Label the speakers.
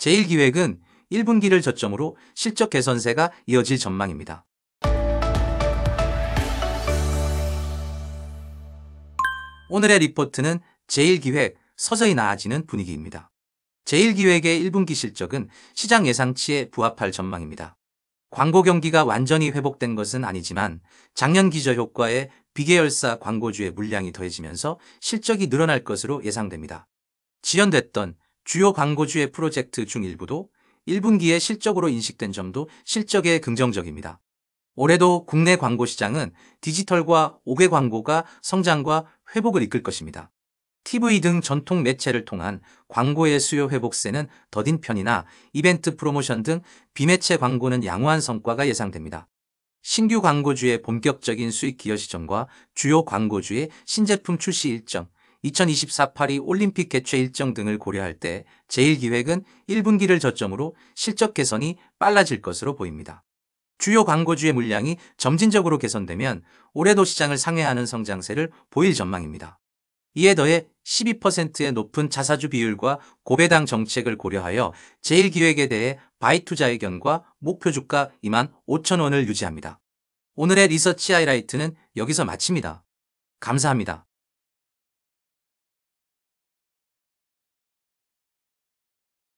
Speaker 1: 제1기획은 1분기를 저점으로 실적 개선세가 이어질 전망입니다. 오늘의 리포트는 제1기획 서서히 나아지는 분위기입니다. 제1기획의 1분기 실적은 시장 예상치에 부합할 전망입니다. 광고 경기가 완전히 회복된 것은 아니지만 작년 기저 효과에 비계열사 광고주의 물량이 더해지면서 실적이 늘어날 것으로 예상됩니다. 지연됐던 주요 광고주의 프로젝트 중 일부도 1분기에 실적으로 인식된 점도 실적에 긍정적입니다. 올해도 국내 광고 시장은 디지털과 옥외 광고가 성장과 회복을 이끌 것입니다. TV 등 전통 매체를 통한 광고의 수요 회복세는 더딘 편이나 이벤트 프로모션 등 비매체 광고는 양호한 성과가 예상됩니다. 신규 광고주의 본격적인 수익 기여 시점과 주요 광고주의 신제품 출시 일정, 2024 파리 올림픽 개최 일정 등을 고려할 때 제1기획은 1분기를 저점으로 실적 개선이 빨라질 것으로 보입니다. 주요 광고주의 물량이 점진적으로 개선되면 올해도 시장을 상회하는 성장세를 보일 전망입니다. 이에 더해 12%의 높은 자사주 비율과 고배당 정책을 고려하여 제1기획에 대해 바이 투자 의견과 목표 주가 2만 5천 원을 유지합니다. 오늘의 리서치 하이라이트는 여기서 마칩니다. 감사합니다.